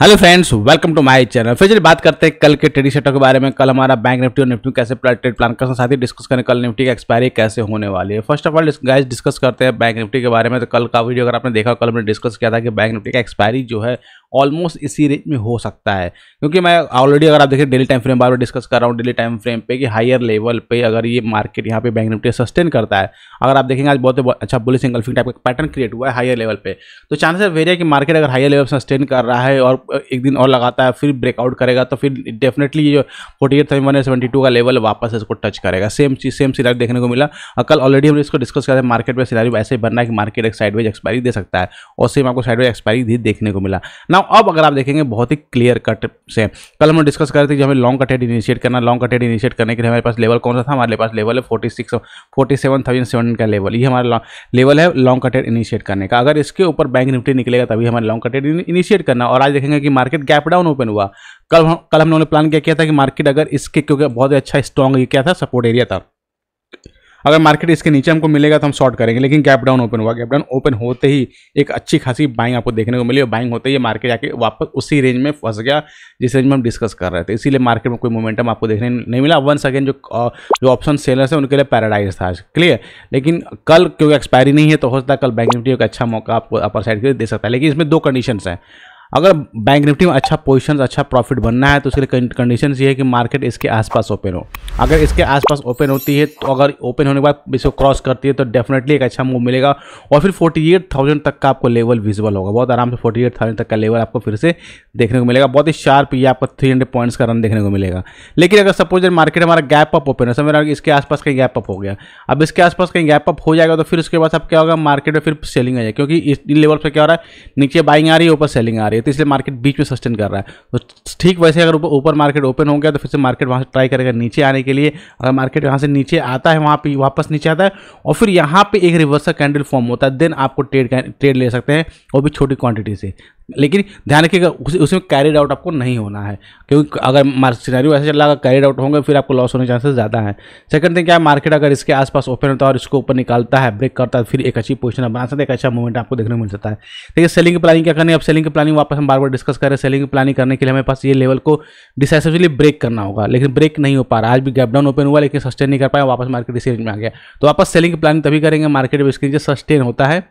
hello friends welcome to my channel फिर चलिए बात करते हैं कल के ट्रेडिंग सेटों के बारे में कल हमारा बैंक निफ्टी और निफ्टी कैसे ट्रेड प्लान कर साथ ही डिस्कस करें कल निफ्टी का एक्सपायरी कैसे होने वाली है first of all guys discuss करते हैं बैंक निफ्टी के बारे में तो कल का वीडियो अगर आपने देखा कल हमने डिस्कस किया था कि बैंक निफ्टी का एक्सपायरी जो है ऑलमोस्ट इसी रेंज में हो सकता है क्योंकि मैं ऑलरेडी अगर आप देखें डेली टाइम फ्रेम बार बार डिस्कस कर रहा हूँ डेली टाइम फ्रेम पे कि हायर लेवल पे अगर ये मार्केट यहाँ पे बैंक निफ्टी सस्टेन करता है अगर आप देखेंगे आज बहुत अच्छा बुलिस सिंगल फिंग टाइप का पैटर्न क्रिएट हुआ है हायर लेवल पे तो चांसेस वेरी है कि मार्केट अगर हायर लेवल सस्टेन कर रहा है और एक दिन और लगाता है फिर ब्रेकआउट करेगा तो फिर डेफिनेटली जो forty eight thirty one seventy two का लेवल वापस इसको टच करेगा सेम चीज सेम सिलारी देखने को मिला और कल ऑलरेडी हम इसको डिस्कस कर रहे हैं मार्केट में सिलारी ऐसे बनना है कि मार्केट एक साइडवेज एक्सपायरी दे सकता है और सेम आपको साइडवेज एक्सपायरी भी देखने को मिला ना बताऊं अब अगर आप देखेंगे बहुत ही क्लियर कट से कल हम डिस्कस कर रहे थे कि हमें लॉन्ग कटेड इनिशिएट करना लॉन्ग कटेड इनिशिएट करने के लिए हमारे पास लेवल कौन सा था हमारे पास लेवल है forty six forty seven thousand seven का लेवल ये हमारा लेवल है लॉन्ग कटेड इनिशिएट करने का अगर इसके ऊपर बैंक निफ्टी निकलेगा तभी हमें लॉन्ग कटेड इनिशिएट करना और आज देखेंगे कि मार्केट गैप डाउन ओपन हुआ कल कल हम लोगों ने प्लान क्या किया था कि मार्केट अगर इसके क्योंकि बहुत अच्छा स्ट्रॉन्ग ये क्या था सपोर्ट एरिया था अगर मार्केट इसके नीचे हमको मिलेगा तो हम शॉर्ट करेंगे लेकिन गैप डाउन ओपन हुआ गैप डाउन ओपन होते ही एक अच्छी खासी बाइंग आपको देखने को मिली और बाइंग होते ही मार्केट जाके वापस उसी रेंज में फंस गया जिस रेंज में हम डिस्कस कर रहे थे इसीलिए मार्केट में कोई मोमेंटम आपको देखने नहीं मिला वन सेकेंड जो जो ऑप्शन सेलर है उनके लिए पैराडाइज था क्लियर लेकिन कल क्योंकि एक्सपायरी नहीं है तो हो सकता है कल बैंक निफ्टी एक अच्छा मौका आपको अपर साइड के लिए दे सकता है लेकिन इसमें दो कंडीशन हैं अगर बैंक निफ्टी में अच्छा पोजिशन अच्छा प्रॉफिट बनना है तो उसके लिए कंडीशन ये है कि मार्केट इसके आसपास ओपन हो अगर इसके आसपास ओपन होती है तो अगर ओपन होने के बाद इसको क्रॉस करती है तो डेफिनेटली एक अच्छा मूव मिलेगा और फिर फोर्टी एट थाउजेंड तक का आपको लेवल विजिबल होगा बहुत आराम से फोर्टी एट थाउजेंड तक का लेवल आपको फिर से देखने को मिलेगा बहुत ही शार्प या आपको थ्री हंड्रेड पॉइंट्स का रन देखने को मिलेगा लेकिन अगर सपोज मार्केट हमारा गैप अप ओपन है समझ रहा इसके आसपास कहीं गैप अप हो गया अब इसके आसपास कहीं गैप अप हो जाएगा तो फिर उसके बाद आप क्या होगा मार्केट में फिर सेलिंग आ जाएगी क्योंकि इस लेवल पर क्या हो रहा है नीचे बाइंग आ रही है ऊपर सेलिंग आ रही है तो इसलिए मार्केट बीच में सस्टेन कर रहा है तो ठीक वैसे अगर ऊपर मार्केट ओपन हो गया तो फिर से मार्केट वहाँ से ट्राई करेगा नीचे आने के लिए अगर मार्केट यहाँ से नीचे आता है वहाँ पर वापस नीचे आता है और फिर यहाँ पर एक रिवर्सल कैंडल फॉर्म होता है देन आपको ट्रेड ट्रेड ले सकते हैं वो भी छोटी क्वान्टिटी से लेकिन ध्यान रखिएगा उस, उसमें कैरिड आउट आपको नहीं होना है क्योंकि अगर सिनेरियो ऐसे चल रहा है कैरिड आउट होंगे फिर आपको लॉस होने चांसेस ज़्यादा है सेकंड थिंग क्या है मार्केट अगर इसके आसपास ओपन होता है और इसको ऊपर निकालता है ब्रेक करता है फिर एक अच्छी पोजिशन बना सकते हैं एक अच्छा मूवमेंट आपको देखने को मिल सकता है देखिए सेलिंग की प्लानिंग क्या करनी है अब सेलिंग की प्लानिंग वापस हम बार बार डिस्कस करें सेलिंग की प्लानिंग करने के लिए हमें पास ये लेवल को डिसाइसिवली ब्रेक करना होगा लेकिन ब्रेक नहीं हो पा रहा आज भी गैपडाउन ओपन हुआ लेकिन सस्टेन नहीं कर पाया वापस मार्केट इसी रेंज में आ गया तो वापस सेलिंग की प्लानिंग तभी करेंगे मार्केट इसके नीचे सस्टेन होता है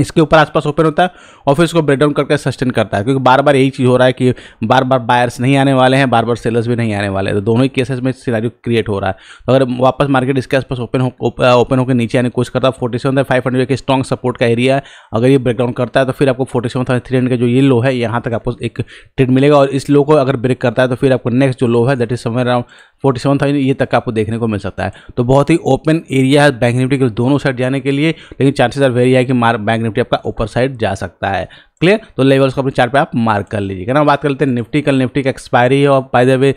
इसके ऊपर आसपास ओपन होता है और फिर इसको ब्रेकडाउन करके सस्टेन करता है क्योंकि बार बार यही चीज़ हो रहा है कि बार बार बायर्स नहीं आने वाले हैं बार बार सेलर्स भी नहीं आने वाले हैं तो दोनों ही केसेस में सिनेरियो क्रिएट हो रहा है तो अगर वापस मार्केट इसके आसपास ओपन हो ओपन uh, होकर नीचे आने की कोशिश करता है फोर्टी सेवन फाइव हंड्रेड के स्ट्रॉन्ग सपोर्ट का एरिया है अगर ये ब्रेकडाउन करता है तो फिर आपको forty seven thousand three hundred का जो ये लो है यहाँ तक आपको एक ट्रेड मिलेगा और इस लो को अगर ब्रेक करता है तो फिर आपको नेक्स्ट जो लो है दैट इज समय अराउंड फोर्टी सेवन थाउजेंड ये तक आपको देखने को मिल सकता है तो बहुत ही ओपन एरिया है बैंक निफ्टी के दोनों साइड जाने के लिए लेकिन चांसेस आर वेरी है कि मार बैंक निफ्टी आपका ऊपर साइड जा सकता है क्लियर तो लेवल्स को अपने चार्ट पे आप मार्क कर लीजिएगा ना बात कर लेते हैं निफ्टी कल निफ्टी का एक्सपायरी है और बाय द वे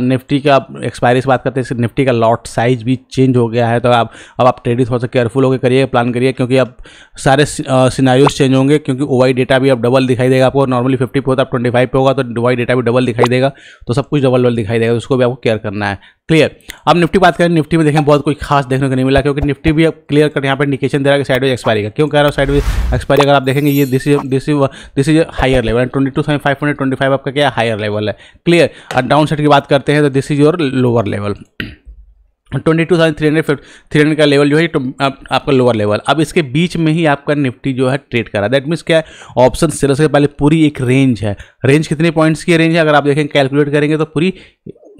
निफ्टी का एक्सपायरी से बात करते हैं निफ्टी का लॉट साइज भी चेंज हो गया है तो आप अब आप ट्रेडिंग थोड़ा सा केयरफुल होकर करिए प्लान करिए क्योंकि अब सारे सीनारियोज चेंज होंगे क्योंकि ओ डेटा भी अब डबल दिखाई देगा आपको नॉर्मली फिफ्टी पे होता है ट्वेंटी फाइव पे होगा तो ओ डेटा भी डबल दिखाई देगा तो सब कुछ डबल डबल दिखाई देगा तो उसको भी आपको केयर करना है क्लियर अब निफ्टी बात करें निफ्टी में देखें बहुत कुछ खास देखने को नहीं मिला क्योंकि निफ्टी भी अब क्लियर कर यहाँ पर इंडिकेशन दे रहा है कि साइडवेज एक्सपायरी का क्यों कह रहा हूँ साइडवेज एक्सपायरी अगर आप देखेंगे ये this is this is this is higher level twenty two seven five hundred twenty five आपका क्या हायर लेवल है क्लियर और डाउन साइड की बात करते हैं तो this is your lower level twenty two thousand three hundred three hundred का लेवल जो है तो आप, आपका लोअर लेवल अब इसके बीच में ही आपका निफ्टी जो है ट्रेड करा दैट मीन्स क्या है ऑप्शन सेलर्स के पहले पूरी एक रेंज है रेंज कितने पॉइंट्स की रेंज है अगर आप देखें कैलकुलेट करेंगे तो पूरी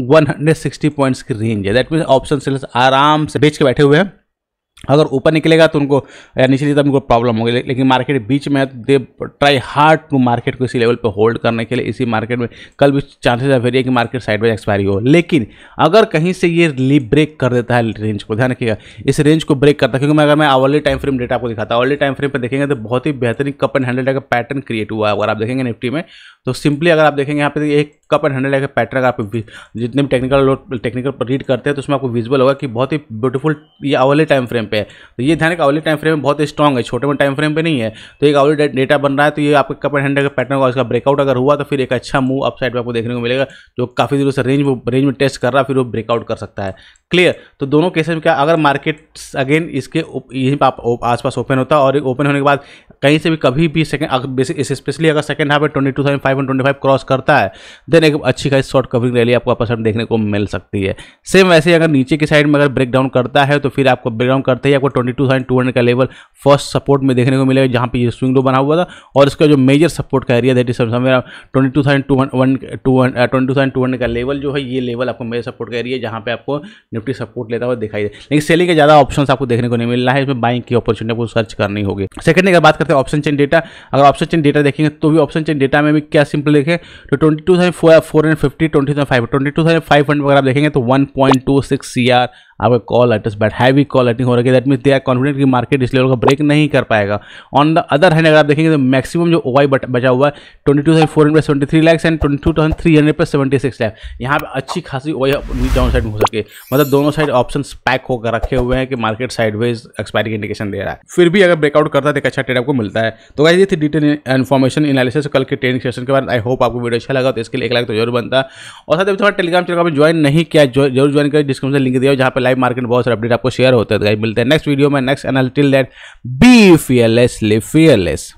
160 पॉइंट्स की रेंज है दैट मीन्स ऑप्शन सेलर्स आराम से बेच के बैठे हुए हैं अगर ऊपर निकलेगा तो उनको या नीचे तब उनको प्रॉब्लम होगी ले, लेकिन मार्केट बीच में they try hard to market को इसी लेवल पर होल्ड करने के लिए इसी मार्केट में कल भी चांसेस है वेरिए कि मार्केट साइड बाई एक्सपायरी हो लेकिन अगर कहीं से ये ली ब्रेक कर देता है रेंज को ध्यान रखिएगा इस रेंज को ब्रेक करता है क्योंकि मैं अगर मैं आवली टाइम फ्रेम डेटा आपको दिखाता हूँ टाइम फ्रेम पर देखेंगे तो बहुत ही बेहतरीन कप एंड हैंडल का पैटर्न क्रिएट हुआ है अगर आप देखेंगे निफ्टी में तो सिंपली अगर आप देखेंगे यहाँ पर तो एक कप एंड हैंडल का पैटर्न आप जितने भी टेक्निकल लोग टेक्निकल रीड करते हैं तो उसमें आपको विजुअल होगा कि बहुत ही ब्यूटीफुल ये अवले टाइम फ्रेम पे है तो ये ध्यान रखें आवली टाइम फ्रेम में बहुत स्ट्रॉग है छोटे में टाइम फ्रेम पे नहीं है तो एक अवले डेटा बन रहा है तो ये आपके कप एंड हैंडल का पैटर्न होगा इसका ब्रेकआउट अगर हुआ तो फिर एक अच्छा मूव अप साइड पर आपको देखने को मिलेगा जो काफ़ी दूर से रेंज रेंज में टेस्ट कर रहा है फिर वो ब्रेकआउट कर सकता है क्लियर तो दोनों केसेस में क्या अगर मार्केट अगेन इसके यहीं पर आसपास ओपन होता और ओपन होने के बाद कहीं से भी कभी भी सेकंड स्पेशली अगर सेकंड हाफ में twenty two thousand five hundred twenty five cross करता है देन एक अच्छी खासी शॉर्ट कवरिंग रैली आपको पसंद देखने को मिल सकती है सेम वैसे अगर नीचे की साइड में अगर ब्रेक डाउन करता है तो फिर आपको ब्रेक डाउन करते ही आपको ट्वेंटी का लेवल फर्स्ट सपोर्ट में देखने को मिलेगा जहाँ पे ये स्विंग लो बना हुआ था और इसका जो मेजर सपोर्ट का एरिया दैट इज समझ twenty two thousand two one two one twenty two thousand two hundred का लेवल जो है ये लेवल आपको मेजर सपोर्ट का एरिया जहाँ पे आपको निफ्टी सपोर्ट लेता हुआ दिखाई दे लेकिन सेलिंग के ज़्यादा ऑप्शन आपको देखने को नहीं मिलना है इसमें बाइंग की अपॉर्चुनिटी आपको सर्च करनी होगी सेकंड अगर बात करते हैं ऑप्शन चेन डेटा अगर ऑप्शन चेन डेटा देखेंगे तो भी ऑप्शन चेन डेटा में भी क्या सिंपल देखें तो ट्वेंटी आपको four hundred fifty twenty five twenty two thousand five hundred अगर आप देखेंगे तो one point two six C R आपका call write but heavy call writing हो रही है that mean they are confident कि मार्केट इस लेवल का ब्रेक नहीं कर पाएगा ऑन द अदर हैंड अगर आप देखेंगे तो मैक्सिमम जो ओवाई बचा हुआ है twenty two thousand four hundred seventy three lakhs and twenty two thousand three hundred पर सेवेंटी सिक्स लैक्स यहाँ पर अच्छी खासी ओवाई डाउन साइड में हो सके मतलब दोनों साइड ऑप्शन पैक होकर रखे हुए हैं कि मार्केट साइडवेज एक्सपायरी इंडिकेशन दे रहा है फिर भी अगर ब्रेकआउट करता है तो एक अच्छा ट्रेड आपको मिलता है तो वैसे ये थी डिटेल इन्फॉर्मेशन एनालिसिस कल के ट्रेनिंग सेशन के बाद आई होप आपको वीडियो अच्छा लगा तो इसके लिए एक लाइक तो जरूर बनता है और साथ ही थोड़ा टेलीग्राम चैनल ज्वाइन नहीं किया जरूर ज्वाइन कर डिस्क्रिप्शन लिंक दिया जहाँ पर लाइव मार्केट बहुत सारे अपडेट आपको शेयर होते हैं तो मिलते हैं नेक्स्ट वीडियो में नेक्स्ट एनालिटिल that be fearless live fearless